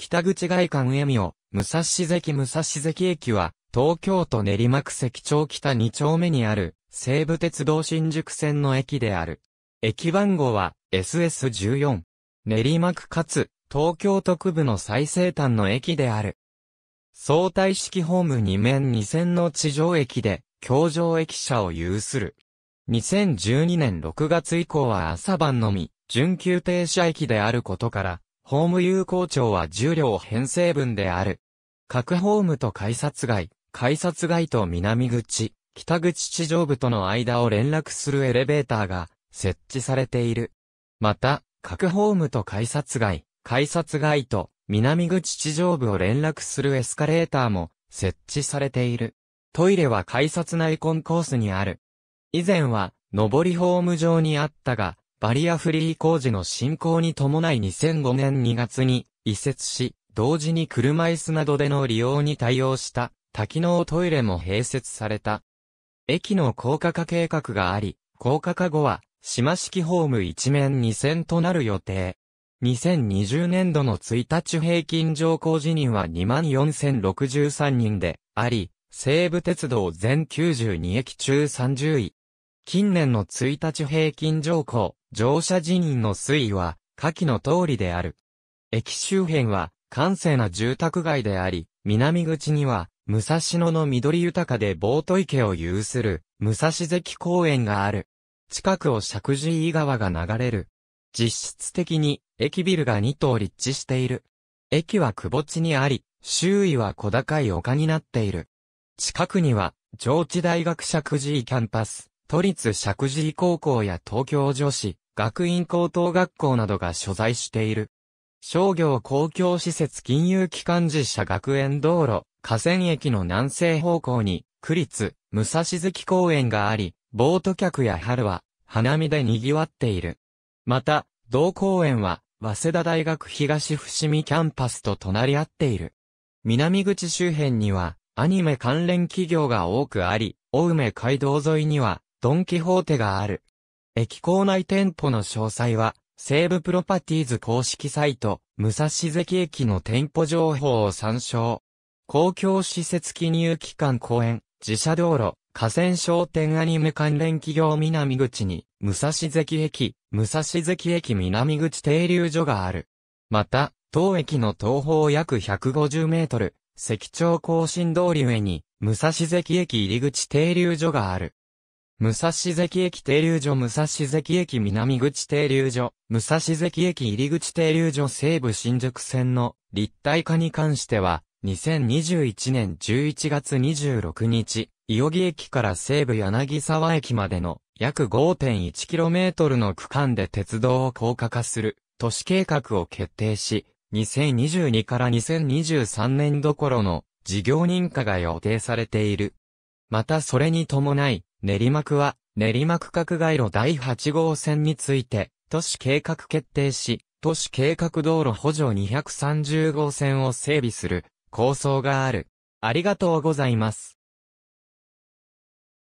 北口外観へみを、武蔵関武蔵関駅は、東京都練馬区関町北2丁目にある、西武鉄道新宿線の駅である。駅番号は SS14。練馬区かつ、東京都区部の最西端の駅である。相対式ホーム2面2線の地上駅で、京上駅舎を有する。2012年6月以降は朝晩のみ、準急停車駅であることから、ホーム有効庁は重量編成分である。各ホームと改札外、改札外と南口、北口地上部との間を連絡するエレベーターが設置されている。また、各ホームと改札外、改札外と南口地上部を連絡するエスカレーターも設置されている。トイレは改札内コンコースにある。以前は、上りホーム上にあったが、バリアフリー工事の進行に伴い2005年2月に移設し、同時に車椅子などでの利用に対応した多機能トイレも併設された。駅の高架化計画があり、高架化後は島式ホーム一面2線となる予定。2020年度の1日平均乗降時人は24,063人であり、西武鉄道全92駅中30位。近年の1日平均乗降、乗車人員の推移は、下記の通りである。駅周辺は、閑静な住宅街であり、南口には、武蔵野の緑豊かでボート池を有する、武蔵関公園がある。近くを石神井川が流れる。実質的に、駅ビルが2棟立地している。駅は窪地にあり、周囲は小高い丘になっている。近くには、上智大学石神井キャンパス、都立石神井高校や東京女子、学院高等学校などが所在している。商業公共施設金融機関自社学園道路、河川駅の南西方向に、区立、武蔵月公園があり、ボート客や春は、花見で賑わっている。また、同公園は、早稲田大学東伏見キャンパスと隣り合っている。南口周辺には、アニメ関連企業が多くあり、青梅街道沿いには、ドンキホーテがある。駅構内店舗の詳細は、西武プロパティーズ公式サイト、武蔵関駅の店舗情報を参照。公共施設記入機関公園、自社道路、河川商店アニメ関連企業南口に、武蔵関駅、武蔵関駅南口停留所がある。また、当駅の東方約150メートル、関町更新通り上に、武蔵関駅入口停留所がある。武蔵関駅停留所武蔵関駅南口停留所、武蔵関駅入口停留所西部新宿線の立体化に関しては、2021年11月26日、伊予木駅から西部柳沢駅までの約 5.1km の区間で鉄道を高架化する都市計画を決定し、2022から2023年どころの事業認可が予定されている。またそれに伴い、練馬区は、練馬区画街路第8号線について、都市計画決定し、都市計画道路補助230号線を整備する構想がある。ありがとうございます。